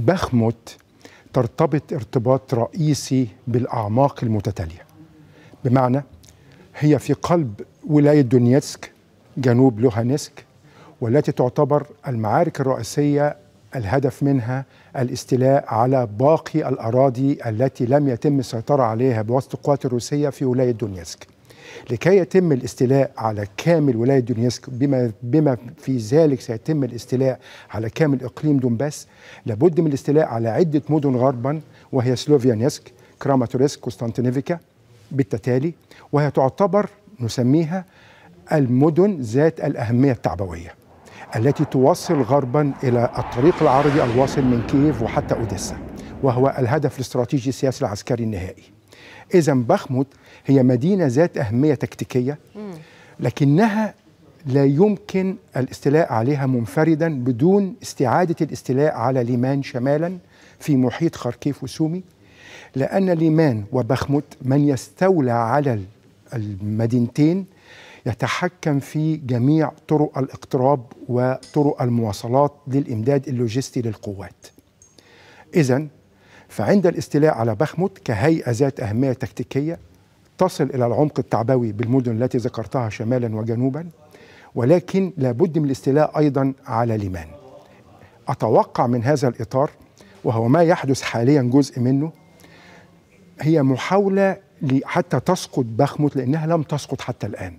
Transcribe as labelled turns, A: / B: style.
A: بخمت ترتبط ارتباط رئيسي بالاعماق المتتاليه بمعنى هي في قلب ولايه دونيتسك جنوب لوهانسك والتي تعتبر المعارك الرئيسيه الهدف منها الاستيلاء على باقي الاراضي التي لم يتم السيطره عليها بواسطه القوات الروسيه في ولايه دونيتسك لكي يتم الاستيلاء على كامل ولاية دونيسك بما, بما في ذلك سيتم الاستيلاء على كامل إقليم دونباس لابد من الاستيلاء على عدة مدن غربا وهي سلوفيانيسك كراماتوريسك كوستانتينيفيكا بالتتالي وهي تعتبر نسميها المدن ذات الأهمية التعبوية التي توصل غربا إلى الطريق العرضي الواصل من كييف وحتى أوديسا وهو الهدف الاستراتيجي السياسي العسكري النهائي إذا بخمود هي مدينة ذات أهمية تكتيكية لكنها لا يمكن الاستيلاء عليها منفردا بدون استعادة الاستيلاء على ليمان شمالا في محيط خركيف وسومي لأن ليمان وبخمود من يستولى على المدينتين يتحكم في جميع طرق الاقتراب وطرق المواصلات للإمداد اللوجستي للقوات إذا فعند الاستيلاء على بخمت كهيئة ذات أهمية تكتيكية تصل إلى العمق التعبوي بالمدن التي ذكرتها شمالا وجنوبا ولكن لابد من الاستيلاء أيضا على ليمان أتوقع من هذا الإطار وهو ما يحدث حاليا جزء منه هي محاولة حتى تسقط بخمت لأنها لم تسقط حتى الآن